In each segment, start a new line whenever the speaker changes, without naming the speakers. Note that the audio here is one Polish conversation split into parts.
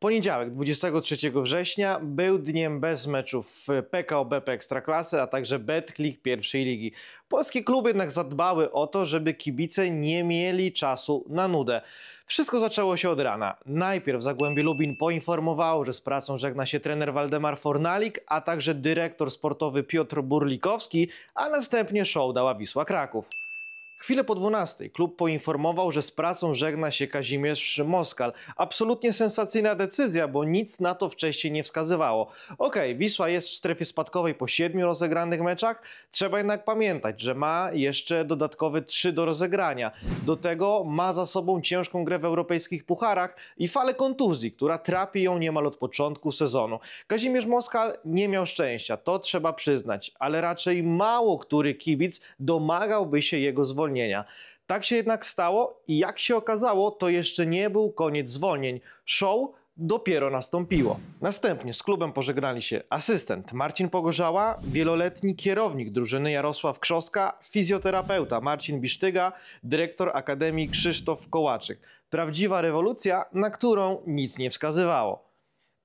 Poniedziałek 23 września był dniem bez meczów w PKO BP Ekstraklasy, a także Betclic pierwszej ligi. Polskie kluby jednak zadbały o to, żeby kibice nie mieli czasu na nudę. Wszystko zaczęło się od rana. Najpierw Zagłębie Lubin poinformowało, że z pracą żegna się trener Waldemar Fornalik, a także dyrektor sportowy Piotr Burlikowski, a następnie show dała Wisła Kraków. Chwilę po 12 klub poinformował, że z pracą żegna się Kazimierz Moskal. Absolutnie sensacyjna decyzja, bo nic na to wcześniej nie wskazywało. Okej, okay, Wisła jest w strefie spadkowej po siedmiu rozegranych meczach, trzeba jednak pamiętać, że ma jeszcze dodatkowe trzy do rozegrania. Do tego ma za sobą ciężką grę w europejskich pucharach i falę kontuzji, która trapi ją niemal od początku sezonu. Kazimierz Moskal nie miał szczęścia, to trzeba przyznać, ale raczej mało który kibic domagałby się jego zwolnienia zwolnienia. Tak się jednak stało i jak się okazało, to jeszcze nie był koniec zwolnień. Show dopiero nastąpiło. Następnie z klubem pożegnali się asystent Marcin Pogorzała, wieloletni kierownik drużyny Jarosław Krzoska, fizjoterapeuta Marcin Bisztyga, dyrektor Akademii Krzysztof Kołaczyk. Prawdziwa rewolucja, na którą nic nie wskazywało.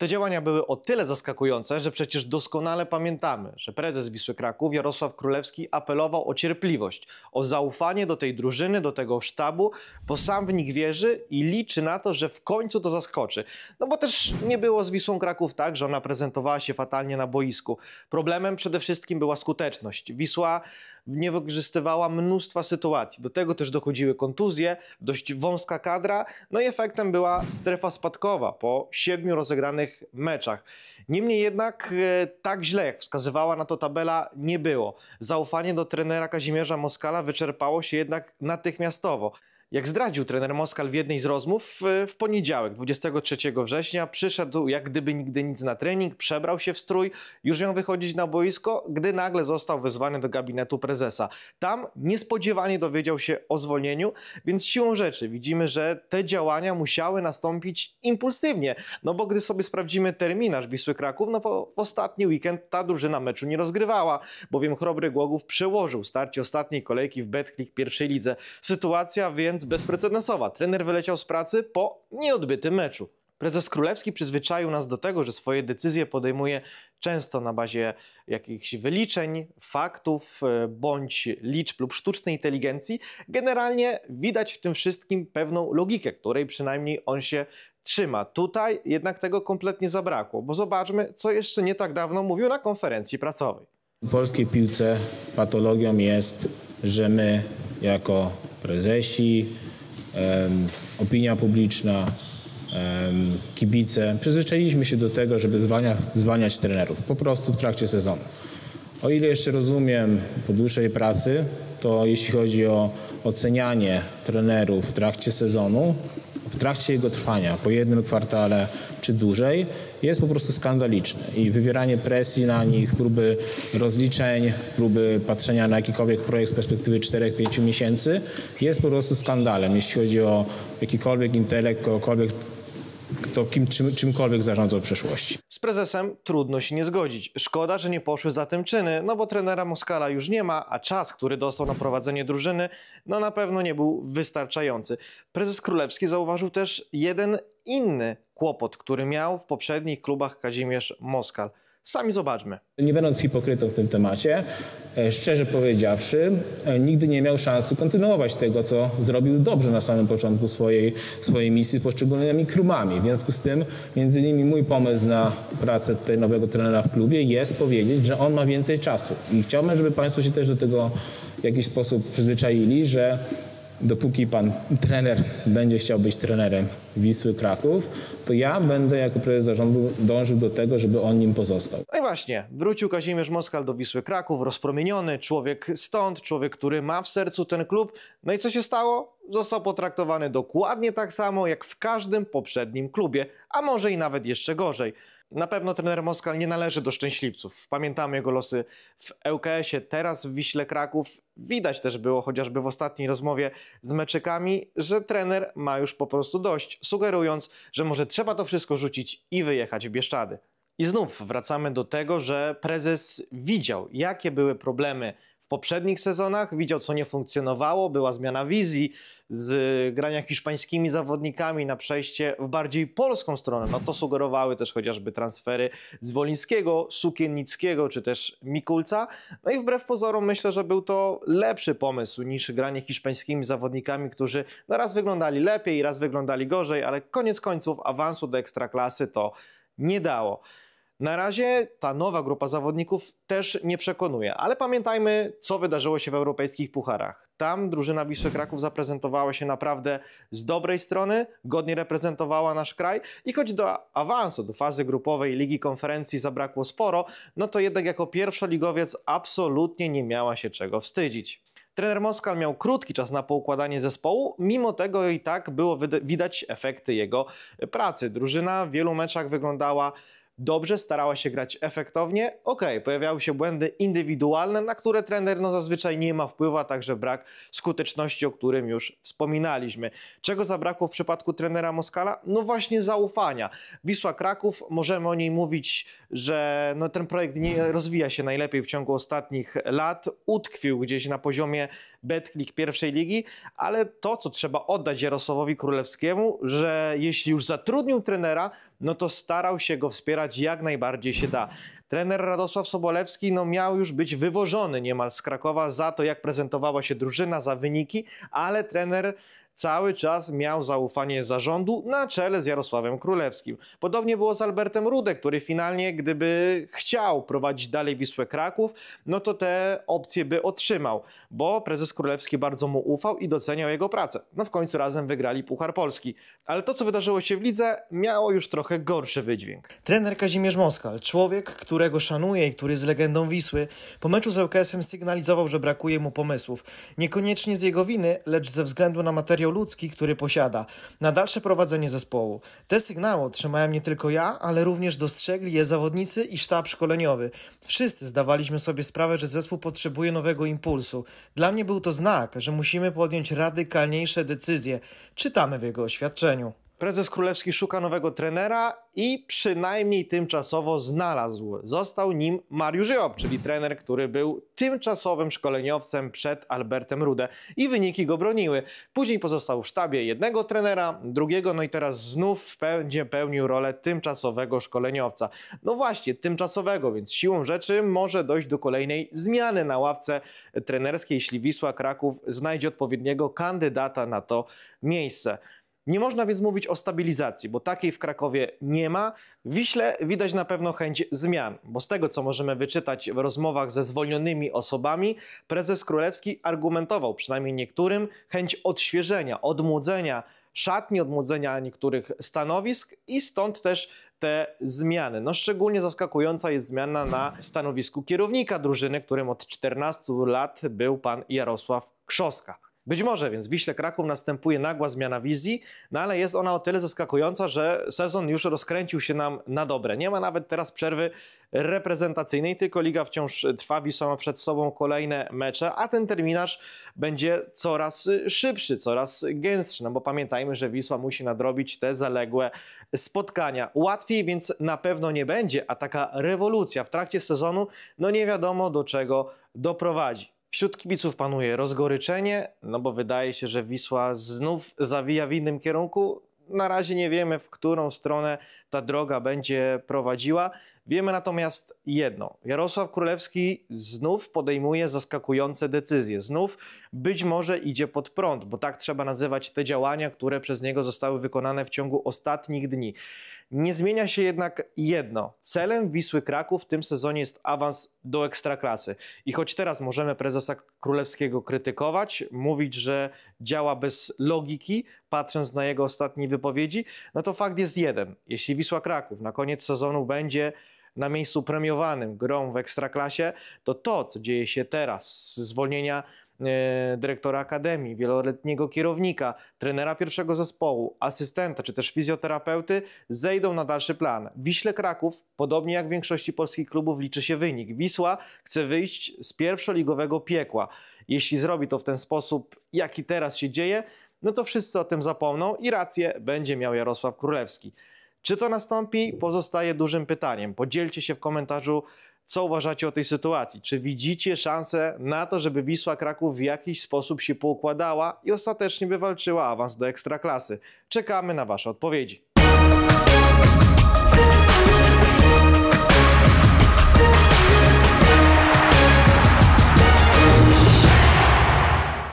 Te działania były o tyle zaskakujące, że przecież doskonale pamiętamy, że prezes Wisły Kraków Jarosław Królewski apelował o cierpliwość, o zaufanie do tej drużyny, do tego sztabu, bo sam w nich wierzy i liczy na to, że w końcu to zaskoczy. No bo też nie było z Wisłą Kraków tak, że ona prezentowała się fatalnie na boisku. Problemem przede wszystkim była skuteczność. Wisła nie wykorzystywała mnóstwa sytuacji. Do tego też dochodziły kontuzje, dość wąska kadra, no i efektem była strefa spadkowa po siedmiu rozegranych tych meczach. Niemniej jednak e, tak źle, jak wskazywała na to tabela, nie było. Zaufanie do trenera Kazimierza Moskala wyczerpało się jednak natychmiastowo. Jak zdradził trener Moskal w jednej z rozmów, e, w poniedziałek, 23 września, przyszedł jak gdyby nigdy nic na trening, przebrał się w strój, już miał wychodzić na boisko, gdy nagle został wezwany do gabinetu prezesa. Tam niespodziewanie dowiedział się o zwolnieniu, więc siłą rzeczy widzimy, że te działania musiały nastąpić impulsywnie. No bo gdy sobie sprawdzimy terminarz Wisły Kraków, no to w ostatni weekend ta drużyna meczu nie rozgrywała, bowiem Chrobry Głogów przełożył starcie ostatniej kolejki w Betclic pierwszej lidze. Sytuacja więc bezprecedensowa. Trener wyleciał z pracy po nieodbytym meczu. Prezes Królewski przyzwyczaił nas do tego, że swoje decyzje podejmuje często na bazie jakichś wyliczeń, faktów e, bądź liczb lub sztucznej inteligencji. Generalnie widać w tym wszystkim pewną logikę, której przynajmniej on się trzyma. Tutaj jednak tego kompletnie zabrakło, bo zobaczmy, co jeszcze nie tak dawno mówił na konferencji prasowej.
W polskiej piłce patologią jest, że my jako prezesi, opinia publiczna, kibice. Przyzwyczailiśmy się do tego, żeby zwalniać trenerów po prostu w trakcie sezonu. O ile jeszcze rozumiem po dłuższej pracy, to jeśli chodzi o ocenianie trenerów w trakcie sezonu, w trakcie jego trwania, po jednym kwartale czy dłużej, jest po prostu skandaliczny. I wywieranie presji na nich, próby rozliczeń, próby patrzenia na jakikolwiek projekt z perspektywy 4-5 miesięcy jest po prostu skandalem, jeśli chodzi o jakikolwiek intelekt, kogokolwiek kto kim, czym, czymkolwiek zarządzał w przeszłości
prezesem trudno się nie zgodzić. Szkoda, że nie poszły za tym czyny, no bo trenera Moskala już nie ma, a czas, który dostał na prowadzenie drużyny, no na pewno nie był wystarczający. Prezes Królewski zauważył też jeden inny kłopot, który miał w poprzednich klubach Kazimierz Moskal – Sami zobaczmy.
Nie będąc hipokrytą w tym temacie, e, szczerze powiedziawszy, e, nigdy nie miał szansy kontynuować tego, co zrobił dobrze na samym początku swojej, swojej misji z poszczególnymi krumami. W związku z tym, między innymi mój pomysł na pracę tutaj nowego trenera w klubie jest powiedzieć, że on ma więcej czasu. I chciałbym, żeby Państwo się też do tego w jakiś sposób przyzwyczaili, że dopóki pan trener będzie chciał być trenerem Wisły Kraków, to ja będę jako prezes zarządu dążył do tego, żeby on nim pozostał.
No i właśnie, wrócił Kazimierz Moskal do Wisły Kraków, rozpromieniony, człowiek stąd, człowiek, który ma w sercu ten klub. No i co się stało? Został potraktowany dokładnie tak samo jak w każdym poprzednim klubie, a może i nawet jeszcze gorzej. Na pewno trener Moskal nie należy do szczęśliwców. Pamiętamy jego losy w ŁKS-ie, teraz w Wiśle Kraków. Widać też było chociażby w ostatniej rozmowie z meczykami, że trener ma już po prostu dość, sugerując, że może trzeba to wszystko rzucić i wyjechać w Bieszczady. I znów wracamy do tego, że prezes widział, jakie były problemy w poprzednich sezonach, widział co nie funkcjonowało, była zmiana wizji z grania hiszpańskimi zawodnikami na przejście w bardziej polską stronę. No to sugerowały też chociażby transfery z Wolińskiego, Sukiennickiego czy też Mikulca. No i wbrew pozorom myślę, że był to lepszy pomysł niż granie hiszpańskimi zawodnikami, którzy no raz wyglądali lepiej, raz wyglądali gorzej, ale koniec końców awansu do ekstraklasy to nie dało. Na razie ta nowa grupa zawodników też nie przekonuje, ale pamiętajmy, co wydarzyło się w europejskich pucharach. Tam drużyna Wisły Kraków zaprezentowała się naprawdę z dobrej strony, godnie reprezentowała nasz kraj i choć do awansu, do fazy grupowej Ligi Konferencji zabrakło sporo, no to jednak jako pierwszoligowiec absolutnie nie miała się czego wstydzić. Trener Moskal miał krótki czas na poukładanie zespołu, mimo tego i tak było widać efekty jego pracy. Drużyna w wielu meczach wyglądała dobrze, starała się grać efektownie. Ok, pojawiały się błędy indywidualne, na które trener no, zazwyczaj nie ma wpływu, także brak skuteczności, o którym już wspominaliśmy. Czego zabrakło w przypadku trenera Moskala? No właśnie zaufania. Wisła Kraków, możemy o niej mówić, że no, ten projekt nie rozwija się najlepiej w ciągu ostatnich lat. Utkwił gdzieś na poziomie Betklik pierwszej ligi, ale to, co trzeba oddać Jarosławowi Królewskiemu, że jeśli już zatrudnił trenera, no to starał się go wspierać jak najbardziej się da. Trener Radosław Sobolewski no, miał już być wywożony niemal z Krakowa za to, jak prezentowała się drużyna, za wyniki, ale trener cały czas miał zaufanie zarządu na czele z Jarosławem Królewskim. Podobnie było z Albertem Rudę, który finalnie, gdyby chciał prowadzić dalej Wisłę Kraków, no to te opcje by otrzymał, bo prezes Królewski bardzo mu ufał i doceniał jego pracę. No w końcu razem wygrali Puchar Polski. Ale to, co wydarzyło się w lidze, miało już trochę gorszy wydźwięk. Trener Kazimierz Moskal, człowiek, którego szanuję i który z legendą Wisły, po meczu z LKS-em sygnalizował, że brakuje mu pomysłów. Niekoniecznie z jego winy, lecz ze względu na materiał materiał ludzki, który posiada, na dalsze prowadzenie zespołu. Te sygnały otrzymałem nie tylko ja, ale również dostrzegli je zawodnicy i sztab szkoleniowy. Wszyscy zdawaliśmy sobie sprawę, że zespół potrzebuje nowego impulsu. Dla mnie był to znak, że musimy podjąć radykalniejsze decyzje. Czytamy w jego oświadczeniu. Prezes Królewski szuka nowego trenera i przynajmniej tymczasowo znalazł. Został nim Mariusz Job, czyli trener, który był tymczasowym szkoleniowcem przed Albertem Rude i wyniki go broniły. Później pozostał w sztabie jednego trenera, drugiego, no i teraz znów będzie pełnił rolę tymczasowego szkoleniowca. No właśnie, tymczasowego, więc siłą rzeczy może dojść do kolejnej zmiany na ławce trenerskiej, jeśli Wisła Kraków znajdzie odpowiedniego kandydata na to miejsce. Nie można więc mówić o stabilizacji, bo takiej w Krakowie nie ma. W Wiśle widać na pewno chęć zmian, bo z tego co możemy wyczytać w rozmowach ze zwolnionymi osobami, prezes Królewski argumentował przynajmniej niektórym chęć odświeżenia, odmłodzenia szatni, odmłodzenia niektórych stanowisk i stąd też te zmiany. No szczególnie zaskakująca jest zmiana na stanowisku kierownika drużyny, którym od 14 lat był pan Jarosław Krzoska. Być może więc w Wiśle Kraków następuje nagła zmiana wizji, no ale jest ona o tyle zaskakująca, że sezon już rozkręcił się nam na dobre. Nie ma nawet teraz przerwy reprezentacyjnej, tylko liga wciąż y, trwa. Wisła ma przed sobą kolejne mecze, a ten terminarz będzie coraz y, szybszy, coraz gęstszy, no bo pamiętajmy, że Wisła musi nadrobić te zaległe spotkania. Łatwiej więc na pewno nie będzie, a taka rewolucja w trakcie sezonu, no nie wiadomo do czego doprowadzi. Wśród kibiców panuje rozgoryczenie, no bo wydaje się, że Wisła znów zawija w innym kierunku. Na razie nie wiemy, w którą stronę ta droga będzie prowadziła. Wiemy natomiast jedno: Jarosław Królewski znów podejmuje zaskakujące decyzje. Znów być może idzie pod prąd, bo tak trzeba nazywać te działania, które przez niego zostały wykonane w ciągu ostatnich dni. Nie zmienia się jednak jedno. Celem Wisły Kraków w tym sezonie jest awans do ekstraklasy. I choć teraz możemy prezesa Królewskiego krytykować, mówić, że działa bez logiki, patrząc na jego ostatnie wypowiedzi, no to fakt jest jeden. Jeśli Wisła Kraków na koniec sezonu będzie na miejscu premiowanym grą w ekstraklasie, to to, co dzieje się teraz, zwolnienia E, dyrektora akademii, wieloletniego kierownika, trenera pierwszego zespołu, asystenta czy też fizjoterapeuty zejdą na dalszy plan. Wiśle Kraków, podobnie jak w większości polskich klubów, liczy się wynik. Wisła chce wyjść z pierwszoligowego piekła. Jeśli zrobi to w ten sposób, jaki teraz się dzieje, no to wszyscy o tym zapomną i rację będzie miał Jarosław Królewski. Czy to nastąpi, pozostaje dużym pytaniem. Podzielcie się w komentarzu co uważacie o tej sytuacji? Czy widzicie szansę na to, żeby Wisła Kraków w jakiś sposób się poukładała i ostatecznie wywalczyła awans do ekstraklasy? Czekamy na Wasze odpowiedzi.